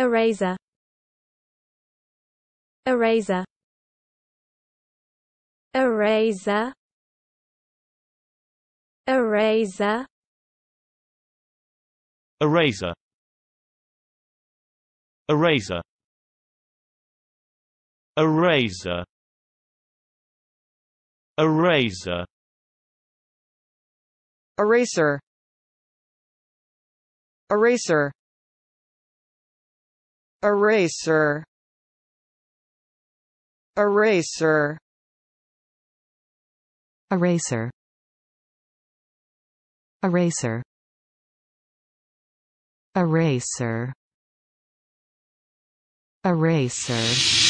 Eraser Eraser Eraser Eraser Eraser Eraser Eraser Eraser Eraser Eraser Eraser Eraser Eraser Eraser Eraser Eraser